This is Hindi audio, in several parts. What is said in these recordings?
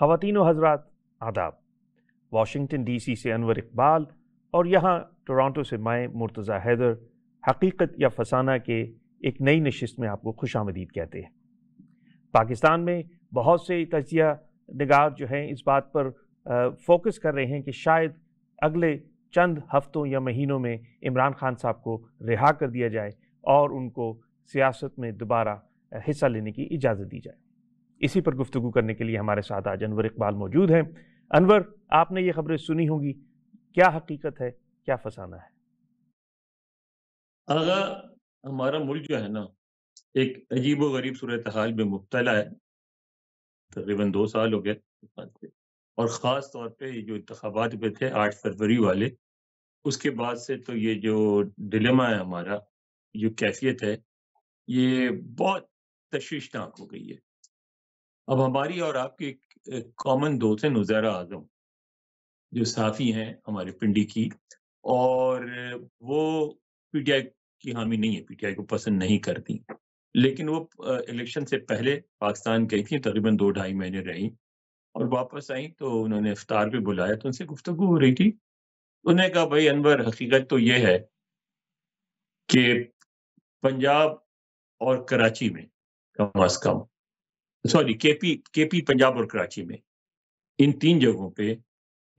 खातिन हजरात आदाब वाशिंगटन डीसी से अनवर इकबाल और यहाँ टोरंटो से माए मुर्तज़ा हैदर हकीकत या फसाना के एक नई नशस्त में आपको खुश आमदीद कहते हैं पाकिस्तान में बहुत से तजिया नगार जो हैं इस बात पर फोकस कर रहे हैं कि शायद अगले चंद हफ्तों या महीनों में इमरान खान साहब को रिहा कर दिया जाए और उनको सियासत में दोबारा हिस्सा लेने की इजाज़त दी जाए इसी पर गुफ्तु करने के लिए हमारे साथ आज अनवर इकबाल मौजूद हैं अनवर आपने ये खबरें सुनी होंगी क्या हकीकत है क्या फसाना है आगा हमारा मुल्क जो है ना एक अजीब वरीब सूरत हाल में मुबतला है तकरीबन दो साल हो गए और ख़ास तौर पर जो इंतबात पे थे आठ फरवरी वाले उसके बाद से तो ये जो डिलेमा है हमारा जो कैफियत है ये बहुत तशीशनाक हो गई है अब हमारी और आपके एक कॉमन दोस्त हैं नुजैरा आजम जो साफी हैं हमारे पिंडी की और वो पीटीआई की हामी नहीं है पीटीआई को पसंद नहीं करती लेकिन वो इलेक्शन से पहले पाकिस्तान गई थी तकरीबन दो ढाई महीने रही और वापस आई तो उन्होंने इफ्तार पे बुलाया तो उनसे गुफ्तगु हो रही थी उन्होंने कहा भाई अनवर हकीकत तो ये है कि पंजाब और कराची में कम अज कम सॉरी केपी केपी पंजाब और कराची में इन तीन जगहों पे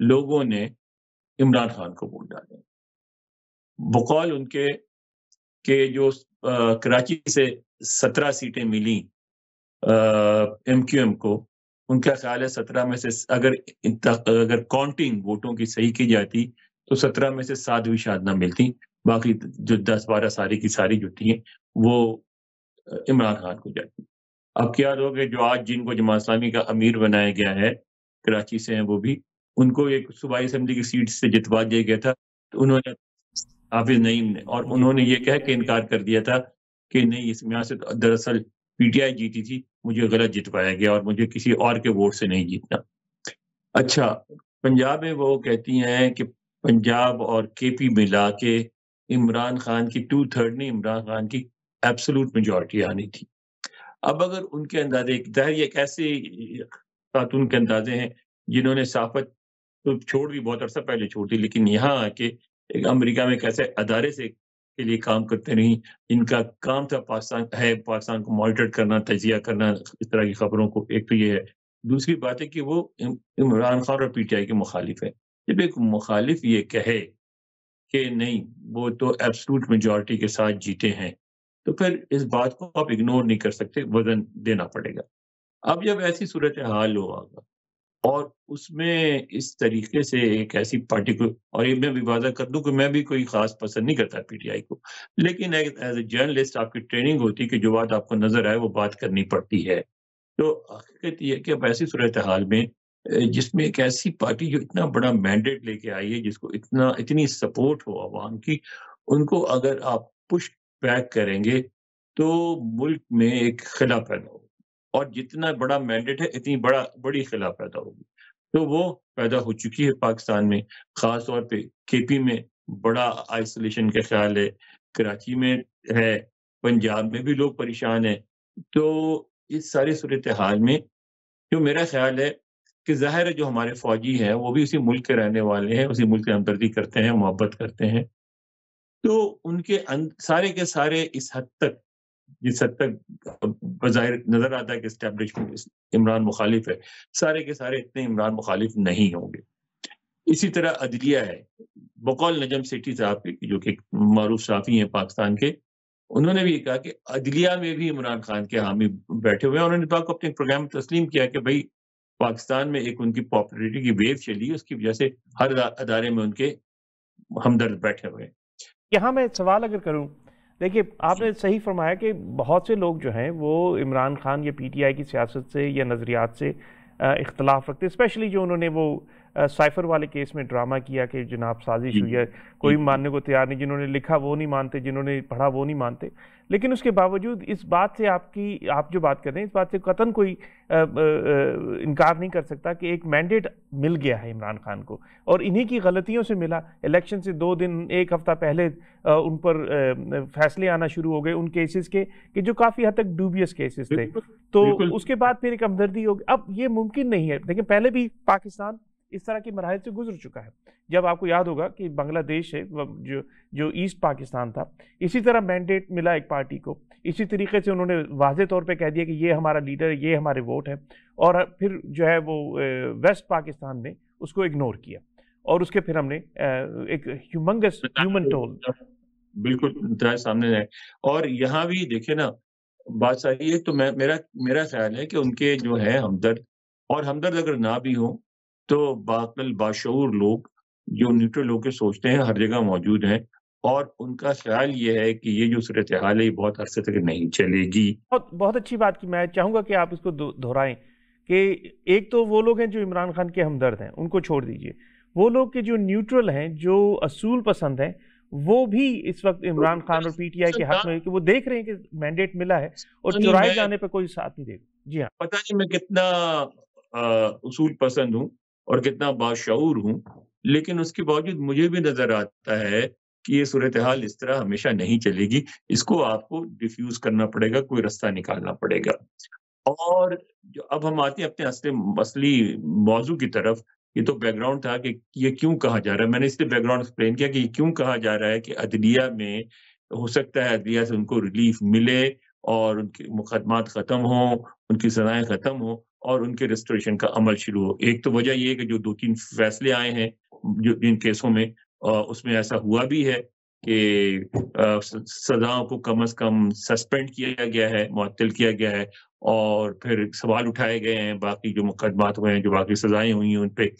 लोगों ने इमरान खान को वोट डाले बकौल उनके के जो आ, कराची से सत्रह सीटें मिली एम क्यू एम को उनका ख्याल है सत्रह में से अगर अगर काउंटिंग वोटों की सही की जाती तो सत्रह में से सात भी शायद ना मिलती बाकी जो दस बारह सारी की सारी जुटी हैं वो इमरान खान को जाती अब क्या लोग हैं जो आज जिनको जमा इस्लामी का अमीर बनाया गया है कराची से है वो भी उनको एक सूबाई असम्बली की सीट से जितवा दिया गया था तो उन्होंने हाफिज नईम ने और उन्होंने ये कह के इनकार कर दिया था कि नहीं इस यहाँ से तो दरअसल पीटीआई जीती थी मुझे गलत जितवाया गया और मुझे किसी और के वोट से नहीं जीतना अच्छा पंजाब में वो कहती हैं कि पंजाब और केपी मिला के इमरान खान की टू थर्ड ने इमरान खान की एब्सोलूट मेजोरिटी आनी थी अब अगर उनके अंदाजे दहर ये कैसे खातून के अंदाजे हैं जिन्होंने सहाफत तो छोड़ दी बहुत अरसा पहले छोड़ दी लेकिन यहाँ आके अमरीका में कैसे अदारे से के लिए काम करते रही इनका काम था पाकिस्तान है पाकिस्तान को मॉनिटर करना तजिया करना इस तरह की खबरों को एक तो ये है दूसरी बात है कि वो इमरान खान और पीटीआई के मुखालिफ है जब एक मुखालिफ ये कहे कि नहीं वो तो एब्सलूट मेजॉरिटी के साथ जीते हैं तो फिर इस बात को आप इग्नोर नहीं कर सकते वजन देना पड़ेगा अब जब ऐसी सूरत हाल हो आगा और उसमें इस तरीके से एक ऐसी पार्टी को और ये मैं भी वादा कर दूं कि मैं भी कोई खास पसंद नहीं करता पीटीआई को लेकिन एज ए जर्नलिस्ट आपकी ट्रेनिंग होती है कि जो बात आपको नजर आए वो बात करनी पड़ती है तो हकीकत यह कि अब ऐसी सूरत हाल में जिसमें एक ऐसी पार्टी जो इतना बड़ा मैंडेट लेके आई है जिसको इतना इतनी सपोर्ट हो आवाम की उनको अगर आप पुश पैक करेंगे तो मुल्क में एक खिला पैदा होगी और जितना बड़ा मैंडेट है इतनी बड़ा बड़ी खिला पैदा होगी तो वो पैदा हो चुकी है पाकिस्तान में खास तौर पे केपी में बड़ा आइसोलेशन का ख्याल है कराची में है पंजाब में भी लोग परेशान हैं तो इस सारी सूरत हाल में जो मेरा ख्याल है कि जाहिर है जो हमारे फौजी हैं वो भी उसी मुल्क के रहने वाले हैं उसी मुल्क से हमदर्दी करते हैं मोहब्बत करते हैं तो उनके अं-, सारे के सारे इस हद तक जिस हद तक बाहिर नजर आता है कि इस्टेब्लिशमेंट इमरान मुखालिफ है सारे के सारे इतने इमरान मुखालिफ नहीं होंगे इसी तरह अदलिया है बकौल नजम सेठी साहब के जो कि मरूफ साफ़ी हैं पाकिस्तान के उन्होंने भी कहा कि अदलिया में भी इमरान खान के हामी बैठे हुए हैं उन्होंने तो पाक अपने प्रोग्राम में तस्लीम किया कि भाई पाकिस्तान में एक उनकी पॉपुलरिटी की वेव चली उसकी वजह से हर अदारे में उनके हमदर्द बैठे हुए हैं यहाँ मैं सवाल अगर करूँ देखिए आपने सही फरमाया कि बहुत से लोग जो हैं वो इमरान खान या पीटीआई की सियासत से या नज़रियात से इख्तलाफ रखते स्पेशली जो उन्होंने वो साइफर वाले केस में ड्रामा किया कि जनाब साजिश हुई है कोई मानने को तैयार नहीं जिन्होंने लिखा वो नहीं मानते जिन्होंने पढ़ा वो नहीं मानते लेकिन उसके बावजूद इस बात से आपकी आप जो बात कर रहे हैं इस बात से कतन कोई इनकार नहीं कर सकता कि एक मैंडेट मिल गया है इमरान खान को और इन्हीं की गलतियों से मिला इलेक्शन से दो दिन एक हफ़्ता पहले उन पर फैसले आना शुरू हो गए उन केसेस के कि जो काफ़ी हद तक डूबियस केसेस थे तो उसके बाद फिर एक हमदर्दी हो गई अब ये मुमकिन नहीं है देखिए पहले भी पाकिस्तान इस तरह के मराहल से गुजर चुका है जब आपको याद होगा कि बांग्लादेश है जो जो ईस्ट पाकिस्तान था इसी तरह मैंडेट मिला एक पार्टी को इसी तरीके से उन्होंने वाज तौर पे कह दिया कि ये हमारा लीडर ये हमारे वोट है और फिर जो है वो वेस्ट पाकिस्तान ने उसको इग्नोर किया और उसके फिर हमने एक ह्यूमंगस ह्यूमन टोल बिल्कुल सामने है और यहाँ भी देखे ना बात सही है तो मैं मेरा मेरा ख्याल है कि उनके जो है हमदर्द और हमदर्द अगर ना भी हो तो बाकल बाशूर लोग जो न्यूट्रल लोग सोचते हैं हर जगह मौजूद हैं और उनका ख्याल ये है कि ये जो सूरत हाल है ये बहुत अरसे तक नहीं चलेगी बहुत बहुत अच्छी बात की मैं चाहूँगा कि आप इसको दोहराएं कि एक तो वो लोग हैं जो इमरान खान के हमदर्द हैं उनको छोड़ दीजिए वो लोग के जो न्यूट्रल हैं जो असूल पसंद हैं वो भी इस वक्त इमरान खान और पीटीआई के हाथ में कि वो देख रहे हैं कि मैंडेट मिला है और चुराए जाने पर कोई साथ नहीं देगा जी हाँ पता नहीं मैं कितना आ, उसूल पसंद हूँ और कितना बाशूर हूँ लेकिन उसके बावजूद मुझे भी नजर आता है कि ये सूरत हाल इस तरह हमेशा नहीं चलेगी इसको आपको डिफ्यूज करना पड़ेगा कोई रास्ता निकालना पड़ेगा और जो अब हम आते हैं अपने असले असली मौजू की तरफ ये तो बैकग्राउंड था कि ये क्यों कहा जा रहा है मैंने इसलिए बैकग्राउंड एक्सप्लेन किया कि ये क्यों कहा जा रहा है कि अदलिया में हो सकता है अदलिया से उनको रिलीफ मिले और उनके मुकदमात ख़त्म हों उनकी सजाएं ख़त्म हों और उनके रेस्टोरेशन का अमल शुरू हो एक तो वजह यह है कि जो दो तीन फैसले आए हैं जो इन केसों में उसमें ऐसा हुआ भी है कि सजाओं को कम अज कम सस्पेंड किया गया है मअतल किया गया है और फिर सवाल उठाए गए हैं बाकी जो मुकदमात हुए हैं जो बाकी सजाएं हुई हैं उन पर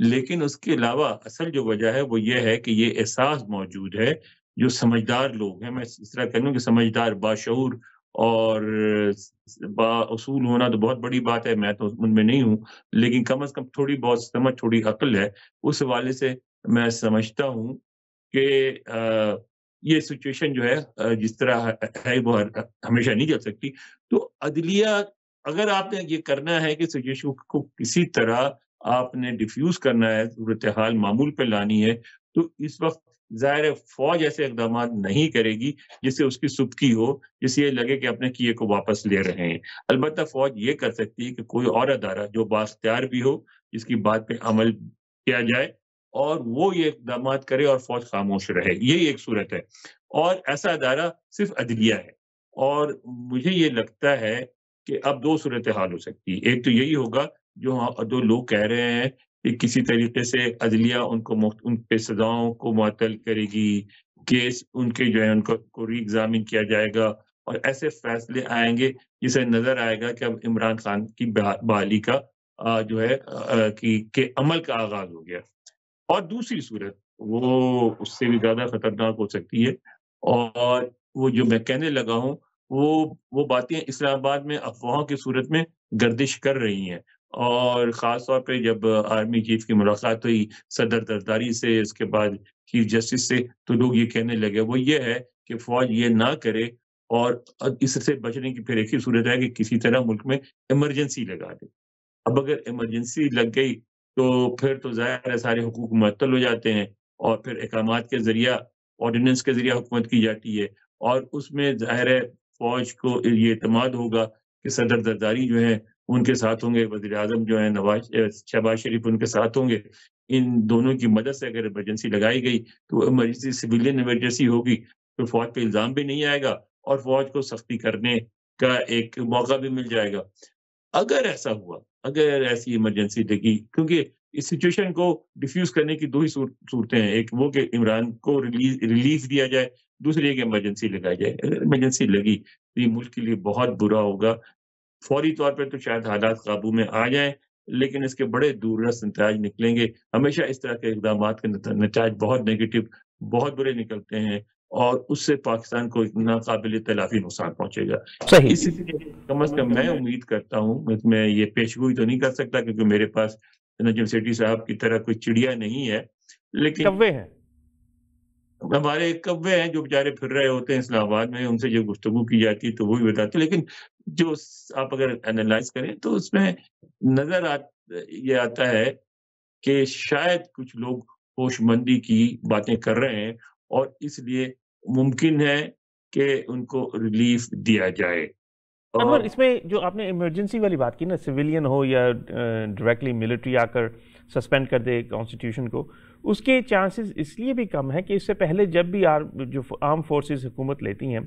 लेकिन उसके अलावा असल जो वजह है वो ये है कि ये एहसास मौजूद है जो समझदार लोग हैं मैं इस तरह कह लूँ कि समझदार बाशूर और असूल होना तो बहुत बड़ी बात है मैं तो उनमें नहीं हूँ लेकिन कम अज कम थोड़ी बहुत समझ थोड़ी अकल है उस हवाले से मैं समझता हूँ कि ये सिचुएशन जो है जिस तरह है वो हमेशा नहीं चल सकती तो अदलिया अगर आपने ये करना है कि सिचुएशन को किसी तरह आपने डिफ्यूज करना है सूरत हाल मामूल पर लानी है तो इस वक्त जाहिर फौज ऐसे इकदाम नहीं करेगी जिससे उसकी सुबकी हो जिससे ये लगे कि अपने किए को वापस ले रहे हैं अलबत्त फौज ये कर सकती है कि कोई और अदारा जो बाख्तियार भी हो जिसकी बात पर अमल किया जाए और वो ये इकदाम करे और फौज खामोश रहे यही एक सूरत है और ऐसा अदारा सिर्फ अदलिया है और मुझे ये लगता है कि अब दो सूरत हाल हो सकती है एक तो यही होगा जो हाँ जो लोग कह रहे हैं कि किसी तरीके से अदलिया उनको उन पे सजाओं को मअतल करेगी केस उनके जो है उनको को री एग्जामिन किया जाएगा और ऐसे फैसले आएंगे जिसे नजर आएगा कि अब इमरान खान की बहाली का आ, जो है आ, कि के अमल का आगाज हो गया और दूसरी सूरत वो उससे भी ज्यादा खतरनाक हो सकती है और वो जो मैं कहने लगा हूँ वो वो बातें इस्लामाबाद में अफवाहों की सूरत में गर्दिश कर रही हैं और ख़ास तौर पे जब आर्मी चीफ की मुलाकात हुई सदर दरदारी से इसके बाद चीफ जस्टिस से तो लोग ये कहने लगे वो ये है कि फौज ये ना करे और इससे बचने की फिर एक ही सूरत है कि किसी तरह मुल्क में इमरजेंसी लगा दे अब अगर इमरजेंसी लग गई तो फिर तो जाहिर है सारे हकूक मअतल हो जाते हैं और फिर अहकाम के जरिया ऑर्डीनेंस के जरिए हुकूमत की जाती है और उसमें जाहिर है फौज को ये अतमाद होगा कि सदर दरदारी जो है उनके साथ होंगे वजी अजम जो है नवाज शहबाज शरीफ उनके साथ होंगे इन दोनों की मदद से अगर एमरजेंसी लगाई गई तो इमरजेंसी सिविलियन एमरजेंसी होगी तो फौज पे इल्ज़ाम भी नहीं आएगा और फौज को सख्ती करने का एक मौका भी मिल जाएगा अगर ऐसा हुआ अगर ऐसी इमरजेंसी लगी क्योंकि इस सिचुएशन को डिफ्यूज करने की दो ही सूरतें हैं एक वो कि इमरान को रिलीफ दिया जाए दूसरी एक इमरजेंसी लगाई जाए अगर इमरजेंसी लगी तो ये मुल्क के लिए बहुत बुरा होगा फौरी तौर पर तो शायद हालात काबू में आ जाए लेकिन इसके बड़े दूरस नतज निकलेंगे हमेशा इस तरह के इकदाम के नतज बहुत नेगेटिव बहुत बुरे निकलते हैं और उससे पाकिस्तान को एक नाकबिल तलाफी नुकसान पहुंचेगा इसलिए कम अज कम मैं उम्मीद करता हूँ मैं ये पेशगोई तो नहीं कर सकता क्योंकि मेरे पास नजम सेठी साहब की तरह कोई चिड़िया नहीं है लेकिन कव्वे हैं हमारे कव्वे हैं जो बेचारे फिर रहे होते हैं इस्लामाबाद में उनसे जो गुफ्तु की जाती है तो वो भी बताते लेकिन जो आप अगर एनालाइज करें तो उसमें नजर आ ये आता है कि शायद कुछ लोग होशमंदी की बातें कर रहे हैं और इसलिए मुमकिन है कि उनको रिलीफ दिया जाए और इसमें जो आपने इमरजेंसी वाली बात की ना सिविलियन हो या डायरेक्टली मिलिट्री आकर सस्पेंड कर दे कॉन्स्टिट्यूशन को उसके चांसेस इसलिए भी कम है कि इससे पहले जब भी आर जो आर्म फोर्सेस हुकूमत लेती हैं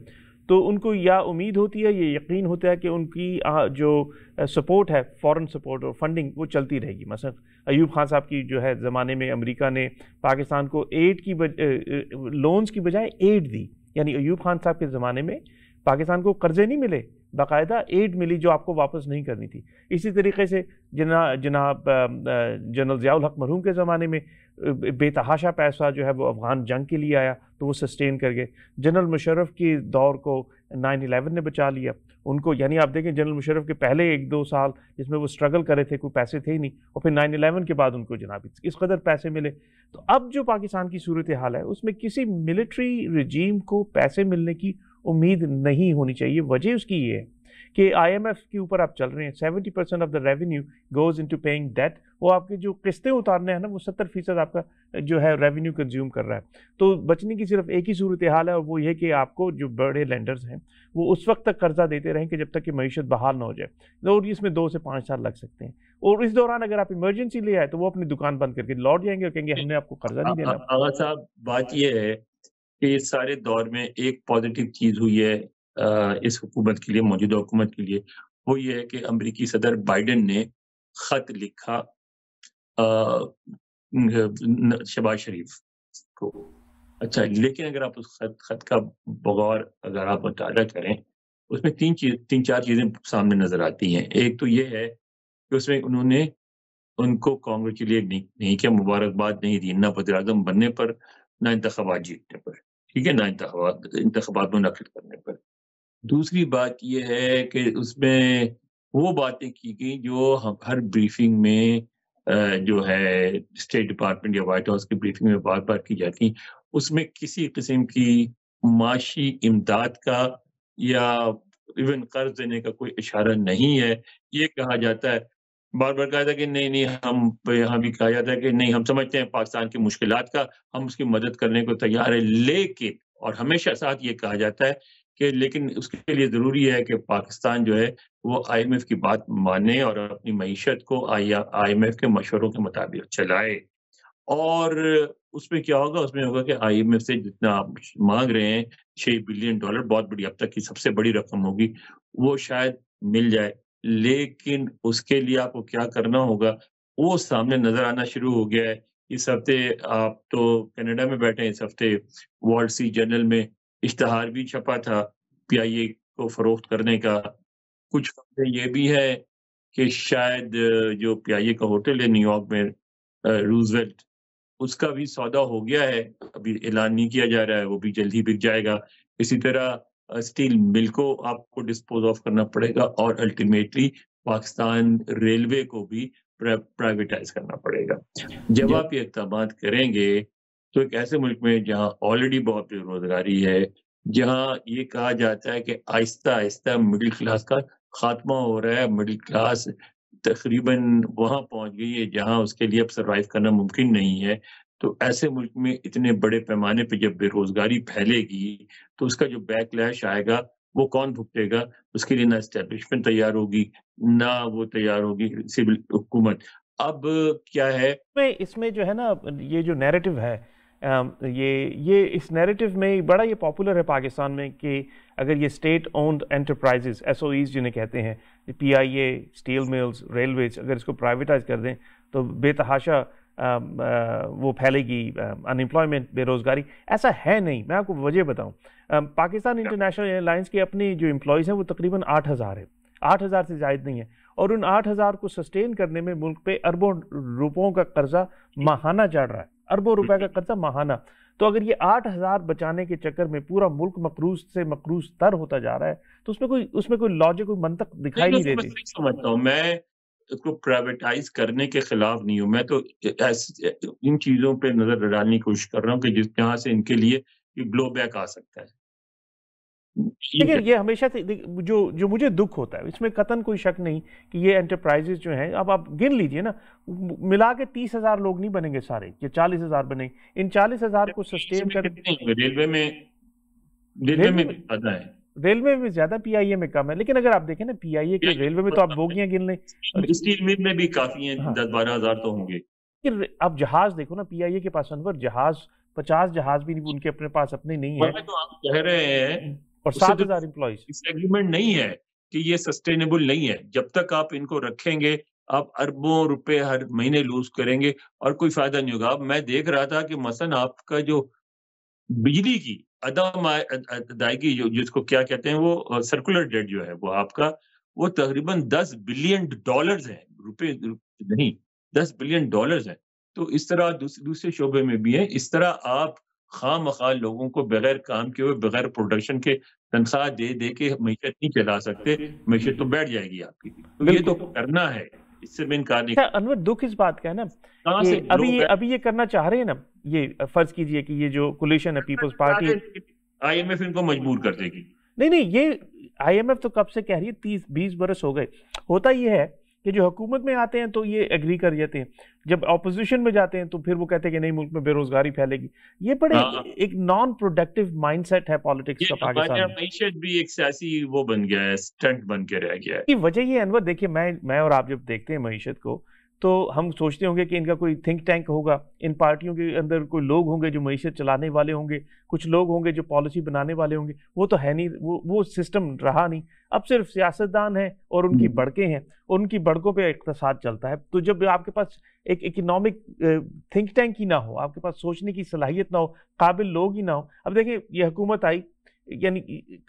तो उनको या उम्मीद होती है या यकीन होता है कि उनकी जो सपोर्ट है फॉरेन सपोर्ट और फंडिंग वो चलती रहेगी मसलन अयूब खान साहब की जो है ज़माने में अमेरिका ने पाकिस्तान को एड की लोन्स की बजाय एड दी यानी अयूब खान साहब के ज़माने में पाकिस्तान को कर्जे नहीं मिले बाकायदा एड मिली जो आपको वापस नहीं करनी थी इसी तरीके से जना जनाब जनरल ज़ियाउल हक मरहूम के ज़माने में बेतहाशा पैसा जो है वो अफ़गान जंग के लिए आया तो वो सस्टेन कर गए जनरल मुशरफ के दौर को नाइन एलेवन ने बचा लिया उनको यानी आप देखें जनरल मुशरफ के पहले एक दो साल जिसमें वो स्ट्रगल करे थे कोई पैसे थे ही नहीं और फिर नाइन एलेवन के बाद उनको जनाब इस कदर पैसे मिले तो अब जो पाकिस्तान की सूरत हाल है उसमें किसी मिलिट्री रजीम को पैसे मिलने की उम्मीद नहीं होनी चाहिए वजह उसकी ये है कि आईएमएफ के ऊपर आप चल रहे हैं seventy percent of the revenue goes into paying debt वो आपके जो किस्तें उतारने हैं ना वो सत्तर फीसद आपका जो है रेवेन्यू कंज्यूम कर रहा है तो बचने की सिर्फ एक ही सूरत हाल है और वो ये कि आपको जो बड़े लेंडर्स हैं वो उस वक्त तक कर्जा देते रहें कि जब तक कि मीशत बहाल ना हो जाए तो और इसमें दो से पाँच साल लग सकते हैं और इस दौरान अगर आप इमरजेंसी ले आए तो वो अपनी दुकान बंद करके लौट जाएंगे और कहेंगे हमने आपको कर्जा नहीं देना साहब बात यह है कि इस सारे दौर में एक पॉजिटिव चीज हुई है इस हुकूमत के लिए मौजूदा हुकूमत के लिए वो ये है कि अमरीकी सदर बाइडन ने खत लिखा शबाज शरीफ को अच्छा लेकिन अगर आप उस खत खत का बगौर अगर आप मुताजा करें उसमें तीन चीज तीन चार चीज़ें सामने नजर आती हैं एक तो ये है कि उसमें उन्होंने उनको कांग्रेस के लिए नहीं, किया मुबारकबाद नहीं दी ना वजी बनने पर ना इंतबात जीतने पर ठीक है ना इंतबात इंतबात मुनद करने पर दूसरी बात यह है कि उसमें वो बातें की गई जो हम हर ब्रीफिंग में जो है स्टेट डिपार्टमेंट या व्हाइट हाउस की ब्रीफिंग में बार बार की जाती उसमें किसी किस्म की माशी इमदाद का या इवन कर्ज देने का कोई इशारा नहीं है ये कहा जाता है बार बार कहा था कि नहीं नहीं हम यहाँ भी कहा जाता है कि नहीं हम समझते हैं पाकिस्तान की मुश्किल का हम उसकी मदद करने को तैयार है लेकिन और हमेशा साथ ये कहा जाता है कि लेकिन उसके लिए ज़रूरी है कि पाकिस्तान जो है वो आईएमएफ की बात माने और अपनी मीशत को आईएमएफ के मशवरों के मुताबिक चलाए और उसमें क्या होगा उसमें होगा कि आईएमएफ से जितना आप मांग रहे हैं छः बिलियन डॉलर बहुत बड़ी अब तक की सबसे बड़ी रकम होगी वो शायद मिल जाए लेकिन उसके लिए आपको क्या करना होगा वो सामने नजर आना शुरू हो गया है इस हफ्ते आप तो कनाडा में बैठे हैं इस हफ्ते वर्ल्ड सी जनरल में इश्तहार भी छपा था ए को फरोख्त करने का कुछ खबरें ये भी है कि शायद जो ए का होटल है न्यूयॉर्क में रूजवेल्ट उसका भी सौदा हो गया है अभी ऐलान नहीं किया जा रहा है वो भी जल्द ही बिक जाएगा इसी तरह स्टील मिल को आपको डिस्पोज ऑफ करना पड़ेगा और अल्टीमेटली पाकिस्तान रेलवे को भी प्राइवेटाइज करना पड़ेगा जब आप ये इकदाम करेंगे तो एक ऐसे मुल्क में जहाँ ऑलरेडी बहुत बेरोजगारी है जहाँ ये कहा जाता है कि आहिस्ता आहिस्ता मिडिल क्लास का खात्मा हो रहा है मिडिल क्लास तकरीबन वहाँ पहुँच गई है जहाँ उसके लिए अब सर्वाइव करना मुमकिन नहीं है तो ऐसे मुल्क में इतने बड़े पैमाने पर जब बेरोजगारी फैलेगी तो उसका जो बैकलैश आएगा वो कौन भुगतेगा उसके लिए ना इस्टेब्लिशमेंट तैयार होगी ना वो तैयार होगी सिविल हुकूमत अब क्या है इसमें जो है ना ये जो नैरेटिव है Um, ये ये इस नैरेटिव में बड़ा ये पॉपुलर है पाकिस्तान में कि अगर ये state owned enterprise S O Es जिन्हें कहते हैं P I A steel mills railways अगर इसको प्राइवेटाइज कर दें तो बेतहाशा um, uh, वो फैलेगी अनएम्प्लॉयमेंट um, बेरोज़गारी ऐसा है नहीं मैं आपको वजह बताऊं पाकिस्तान इंटरनेशनल एयरलाइंस के अपने जो एम्प्लॉयज़ हैं वो तकरीबन आठ हज़ार है आठ हज़ार से ज्यादा नहीं है और उन आठ हज़ार को सस्टेन करने में मुल्क पे अरबों रुपयों का कर्जा माहाना चढ़ रहा है अरबों हम्म, रुपए का हम्म। कर्जा माहाना तो अगर ये आठ हजार बचाने के चक्कर में पूरा मुल्क मकरूज से मकरूज तर होता जा रहा है तो उसमें कोई उसमें कोई लॉजिक कोई मंतक दिखाई नहीं, नहीं देती समझता हूँ मैं उसको प्राइवेटाइज करने के खिलाफ नहीं हूँ मैं तो इन चीजों पर नजर डालने की कोशिश कर रहा हूँ कि जिस जहाँ से इनके लिए ग्लो बैक आ सकता है लेकिन ये हमेशा जो जो मुझे दुख होता है इसमें कतन कोई शक नहीं कि ये एंटरप्राइजेस जो हैं अब आप गिन लीजिए ना मिला के तीस हजार लोग नहीं बनेंगे सारे ये चालीस हजार बने इन चालीस हजार को सस्टेन कर रेलवे में रेलवे में ज्यादा रेलवे में ज्यादा पीआईए में कम है लेकिन अगर आप देखें ना पीआईए के रेलवे में तो आप बोगियां गिन लें स्टील मिल में भी काफी हैं हाँ। दस बारह हजार तो होंगे अब जहाज देखो ना पीआईए के पास अनवर जहाज पचास जहाज भी उनके अपने पास अपने नहीं है तो आप कह रहे हैं और सात तो हजार एग्रीमेंट नहीं है कि ये सस्टेनेबल नहीं है जब तक आप इनको रखेंगे आप अरबों रुपए हर महीने लूज करेंगे और कोई फायदा नहीं होगा मैं देख रहा था कि मसन आपका जो बिजली की अदम अदायगी जो जिसको क्या कहते हैं वो सर्कुलर डेट जो है वो आपका वो तकरीबन दस बिलियन डॉलर्स है रुपए नहीं दस बिलियन डॉलर्स है तो इस तरह दूसरे दूसरे शोबे में भी है इस तरह आप खाम खा लोगों को बगैर काम के हुए बगैर प्रोडक्शन के तनख्वाह दे दे के मीशत नहीं चला सकते मीशत तो बैठ जाएगी आपकी तो ये तो करना है इससे मैं इनकार नहीं अनवर दुख इस बात का है ना ये, अभी ये, अभी ये करना चाह रहे हैं ना ये फर्ज कीजिए कि ये जो कोलेशन है पीपल्स पार्टी आई आईएमएफ इनको मजबूर कर देगी नहीं नहीं ये आईएमएफ तो कब से कह रही है तीस बीस बरस हो गए होता ये है कि जो हुकूमत में आते हैं तो ये एग्री कर जाते हैं जब अपोजिशन में जाते हैं तो फिर वो कहते हैं कि नहीं मुल्क में बेरोजगारी फैलेगी ये बड़े हाँ।, हाँ। एक नॉन प्रोडक्टिव माइंडसेट है पॉलिटिक्स का पाकिस्तान भी एक वो बन गया है स्टंट बन के रह गया है वजह ये अनवर देखिए मैं मैं और आप जब देखते हैं मीशत को तो हम सोचते होंगे कि इनका कोई थिंक टैंक होगा इन पार्टियों के अंदर कोई लोग होंगे जो मीशत चलाने वाले होंगे कुछ लोग होंगे जो पॉलिसी बनाने वाले होंगे वो तो है नहीं वो वो सिस्टम रहा नहीं अब सिर्फ सियासतदान हैं और उनकी हम्म। बड़कें हैं और उनकी बड़कों पे इकतसाद चलता है तो जब आपके पास एक इकोनॉमिक थिंक टैंक ही ना हो आपके पास सोचने की सलाहियत ना हो काबिल लोग ही ना हो अब देखिए ये हुकूमत आई यानी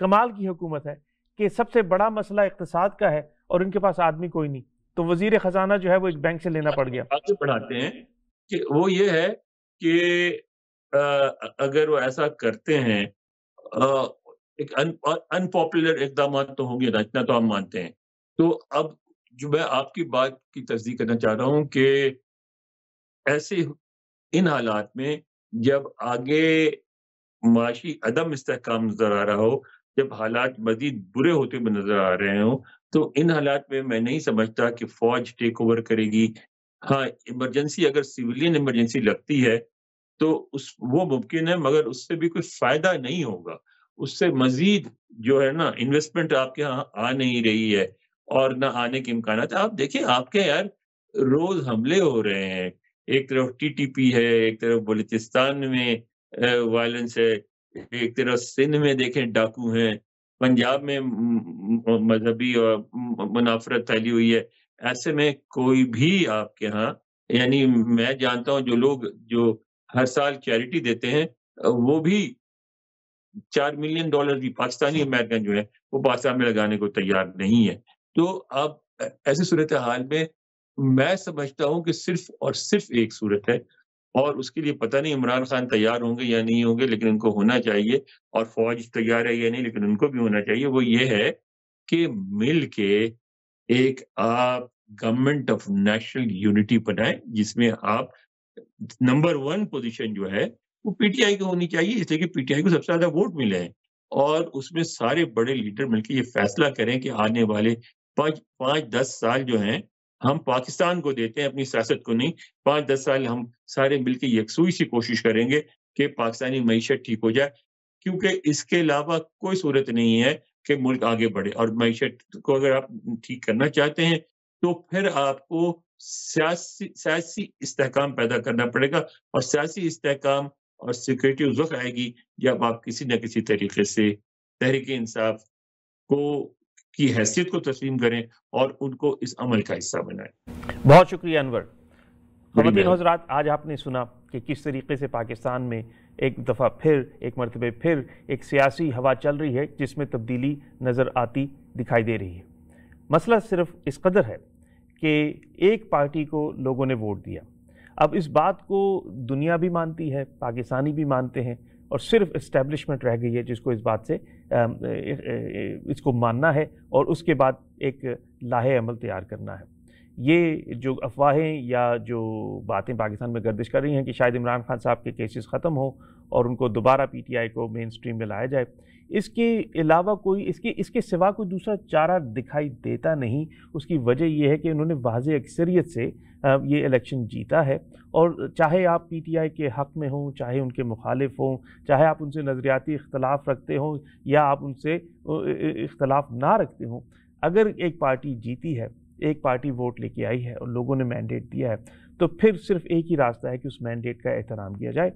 कमाल की हुकूमत है कि सबसे बड़ा मसला इकतसाद का है और इनके पास आदमी कोई नहीं तो वजीर खजाना जो है वो एक बैंक से लेना पड़ गया आगे बढ़ाते हैं कि वो ये है कि अगर वो ऐसा करते हैं एक अनपॉपुलर इकदाम तो होंगे ना इतना तो हम मानते हैं तो अब जो मैं आपकी बात की तस्दीक करना चाह रहा हूँ कि ऐसे इन हालात में जब आगे माशी अदम इसकाम नजर आ रहा हो जब हालात मजीद बुरे होते हुए नजर आ रहे हो तो इन हालात में मैं नहीं समझता कि फौज टेक ओवर करेगी हाँ इमरजेंसी अगर सिविलियन इमरजेंसी लगती है तो उस वो मुमकिन है मगर उससे भी कोई फायदा नहीं होगा उससे मजीद जो है ना इन्वेस्टमेंट आपके यहाँ आ नहीं रही है और ना आने के इम्कान आप देखिए आपके यार रोज हमले हो रहे हैं एक तरफ टीटीपी है एक तरफ बलूचिस्तान में वायलेंस है एक तरफ सिंध में देखें डाकू हैं पंजाब में मजहबी और मुनाफरत फैली हुई है ऐसे में कोई भी आपके यहाँ यानी मैं जानता हूँ जो लोग जो हर साल चैरिटी देते हैं वो भी चार मिलियन डॉलर की पाकिस्तानी अमेरिकन जो है वो पाकिस्तान में लगाने को तैयार नहीं है तो अब ऐसी सूरत हाल में मैं समझता हूँ कि सिर्फ और सिर्फ एक सूरत है और उसके लिए पता नहीं इमरान खान तैयार होंगे या नहीं होंगे लेकिन उनको होना चाहिए और फौज तैयार है या नहीं लेकिन उनको भी होना चाहिए वो ये है कि मिल के एक आप गवर्नमेंट ऑफ नेशनल यूनिटी बनाए जिसमें आप नंबर वन पोजीशन जो है वो पीटीआई को होनी चाहिए इसलिए कि पीटीआई को सबसे ज्यादा वोट मिले हैं और उसमें सारे बड़े लीडर मिलकर ये फैसला करें कि आने वाले पाँच पाँच दस साल जो हैं हम पाकिस्तान को देते हैं अपनी सियासत को नहीं पाँच दस साल हम सारे मिलकर यकसुई सी कोशिश करेंगे कि पाकिस्तानी मीशत ठीक हो जाए क्योंकि इसके अलावा कोई सूरत नहीं है कि मुल्क आगे बढ़े और मीशत को अगर आप ठीक करना चाहते हैं तो फिर आपको सियासी इस्तेकाम पैदा करना पड़ेगा और सियासी इस्तेकाम और सिक्योरिटी उस वक्त आएगी जब आप किसी न किसी तरीके से तहरीक इंसाफ को की हैसियत को तस्लीम करें और उनको इस अमल का हिस्सा बनाएं बहुत शुक्रिया अनवर खवतिन हजरात आज आपने सुना कि किस तरीके से पाकिस्तान में एक दफ़ा फिर एक मरतबे फिर एक सियासी हवा चल रही है जिसमें तब्दीली नज़र आती दिखाई दे रही है मसला सिर्फ इस कदर है कि एक पार्टी को लोगों ने वोट दिया अब इस बात को दुनिया भी मानती है पाकिस्तानी भी मानते हैं और सिर्फ इस्टेब्लिशमेंट रह गई है जिसको इस बात से इसको मानना है और उसके बाद एक लाहे अमल तैयार करना है ये जो अफवाहें या जो बातें पाकिस्तान में गर्दिश कर रही हैं कि शायद इमरान खान साहब के केसेस ख़त्म हो और उनको दोबारा पीटीआई को मेन स्ट्रीम में लाया जाए इसके अलावा कोई इसके इसके सिवा कोई दूसरा चारा दिखाई देता नहीं उसकी वजह यह है कि उन्होंने वाज अक्सरीत से ये इलेक्शन जीता है और चाहे आप पी टी आई के हक़ में हों चाहे उनके मुखालिफ हों चाहे आप उनसे नज़रियाती इख्तलाफ रखते हों या आप उनसे इख्तलाफ ना रखते हों अगर एक पार्टी जीती है एक पार्टी वोट लेके आई है और लोगों ने मैंडेट दिया है तो फिर सिर्फ एक ही रास्ता है कि उस मैंडेट का एहतराम किया जाए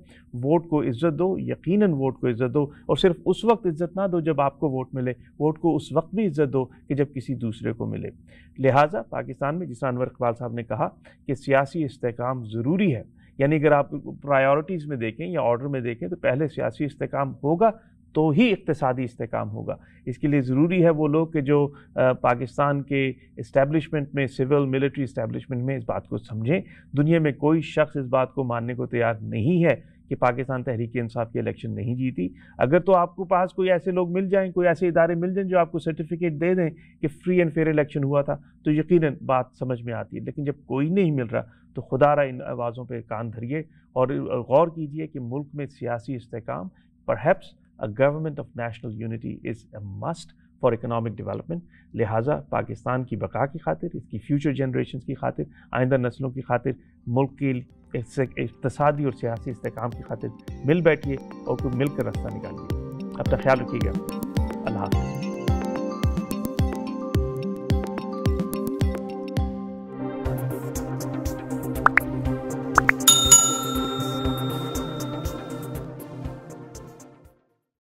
वोट को इज्जत दो यकीन वोट को इज्जत दो और सिर्फ उस वक्त इज्जत ना दो जब आपको वोट मिले वोट को उस वक्त भी इज्जत दो कि जब किसी दूसरे को मिले लिहाजा पाकिस्तान में जिस अनवर इकबाल साहब ने कहा कि सियासी इसकाम ज़रूरी है यानी अगर आप प्रायोरिटीज़ में देखें या ऑर्डर में देखें तो पहले सियासी इसकाम होगा तो ही इकतसादी इसकाम होगा इसके लिए ज़रूरी है वो लोग कि जो पाकिस्तान के इस्टेबलिशमेंट में सिविल मिलिट्री इस्टेबलिशमेंट में इस बात को समझें दुनिया में कोई शख्स इस बात को मानने को तैयार नहीं है कि पाकिस्तान तहरीक इंसाफ की इलेक्शन नहीं जीती अगर तो आपको पास कोई ऐसे लोग मिल जाएं कोई ऐसे इदारे मिल जाएं जो आपको सर्टिफिकेट दे दें कि फ्री एंड फेयर इलेक्शन हुआ था तो यकीनन बात समझ में आती है लेकिन जब कोई नहीं मिल रहा तो खुदा रहा इन आवाज़ों पर कान धरिए और गौर कीजिए कि मुल्क में सियासी इसकाम पर a government of national unity is a must for economic development लिहाजा पाकिस्तान की बका की खातिर इसकी फ्यूचर जनरेशन की खातिर आइंदा नस्लों की खातिर मुल्क के इकतसादी और सियासी इसकाम की खातिर मिल बैठिए और कोई मिलकर रास्ता निकालिए अपना ख्याल रखिएगा अल्लाह हाफ़